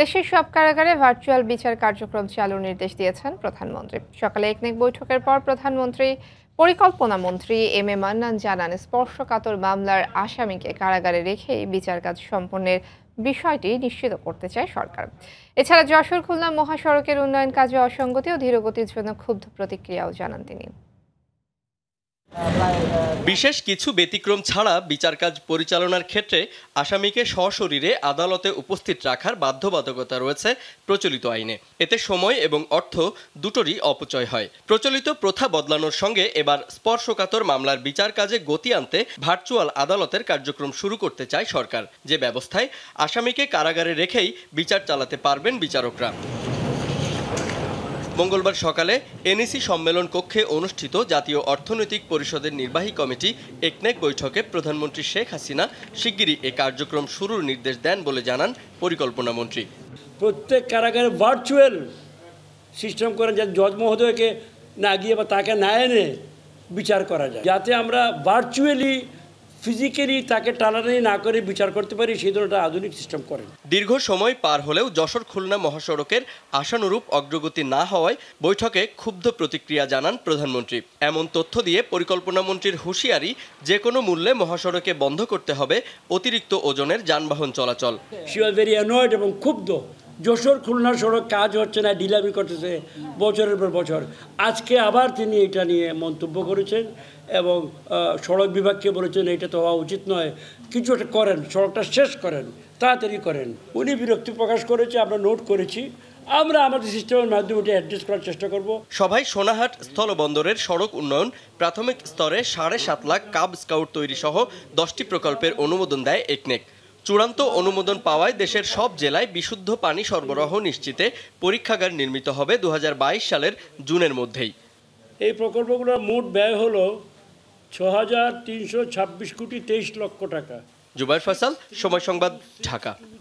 দেশের সব কারাগারে ভার্চুয়াল বিচার কার্যক্রম চালুর নির্দেশ দিয়েছেন প্রধানমন্ত্রী সকালে একনেক বৈঠকের পর প্রধানমন্ত্রী পরিকল্পনা মন্ত্রী এম এ মান্নান জানান স্পর্শকাতর মামলার আসামিকে কারাগারে রেখে বিচার কাজ সম্পন্নের বিষয়টি নিশ্চিত করতে চায় সরকার এছাড়া যশোর খুলনা মহাসড়কের উন্নয়ন কাজে অসঙ্গতি ও ধীরগতির জন্য ক্ষুব্ধ প্রতিক্রিয়াও জানান তিনি বিশেষ কিছু ব্যতিক্রম ছাড়া বিচার কাজ পরিচালনার ক্ষেত্রে আসামিকে সশরীরে আদালতে উপস্থিত রাখার বাধ্যবাধকতা রয়েছে প্রচলিত আইনে এতে সময় এবং অর্থ দুটোরই অপচয় হয় প্রচলিত প্রথা বদলানোর সঙ্গে এবার স্পর্শকাতর মামলার বিচার কাজে গতি আনতে ভার্চুয়াল আদালতের কার্যক্রম শুরু করতে চায় সরকার যে ব্যবস্থায় আসামিকে কারাগারে রেখেই বিচার চালাতে পারবেন বিচারকরা মঙ্গলবার সকালে এনইসি সম্মেলন কক্ষে অনুষ্ঠিত জাতীয় অর্থনৈতিক পরিষদের নির্বাহী কমিটি একনেক বৈঠকে প্রধানমন্ত্রী শেখ হাসিনা শিগগিরই এ কার্যক্রম শুরুর নির্দেশ দেন বলে জানান পরিকল্পনা মন্ত্রী প্রত্যেক কারাগারে ভার্চুয়াল সিস্টেম করেন যাতে জজ মহোদয়কে না গিয়ে বা তাকে না এনে বিচার করা যায় যাতে আমরা ভার্চুয়ালি ফিজিক্যালি তাকে টানাটানি না করে বিচার করতে পারি সেই ধরনের আধুনিক সিস্টেম করেন দীর্ঘ সময় পার হলেও যশোর খুলনা মহাসড়কের আশানুরূপ অগ্রগতি না হওয়ায় বৈঠকে ক্ষুব্ধ প্রতিক্রিয়া জানান প্রধানমন্ত্রী এমন তথ্য দিয়ে পরিকল্পনা মন্ত্রীর হুঁশিয়ারি যে কোনো মূল্যে মহাসড়কে বন্ধ করতে হবে অতিরিক্ত ওজনের যানবাহন চলাচল এবং ক্ষুব্ধ যশোর খুলনা সড়ক কাজ হচ্ছে না ডিলামি করতেছে বছরের পর বছর আজকে আবার তিনি এটা নিয়ে মন্তব্য করেছেন এবং সড়ক বিভাগকে বলেছেন এটা তো হওয়া উচিত নয় কিছু একটা করেন সড়কটা শেষ করেন তাড়াতাড়ি করেন উনি বিরক্তি প্রকাশ করেছে আমরা নোট করেছি আমরা আমাদের সিস্টেমের মাধ্যমে এটা অ্যাডজাস্ট করার চেষ্টা করব সবাই সোনাহাট স্থলবন্দরের সড়ক উন্নয়ন প্রাথমিক স্তরে সাড়ে সাত লাখ কাব স্কাউট তৈরি সহ দশটি প্রকল্পের অনুমোদন দেয় একনেক চূড়ান্ত অনুমোদন পাওয়ায় দেশের সব জেলায় বিশুদ্ধ পানি সরবরাহ নিশ্চিতে পরীক্ষাগার নির্মিত হবে দু সালের জুনের মধ্যেই এই প্রকল্পগুলোর মোট ব্যয় হল ছ হাজার তিনশো ছাব্বিশ কোটি তেইশ লক্ষ টাকা জুবাইর ফয়সাল সময় সংবাদ ঢাকা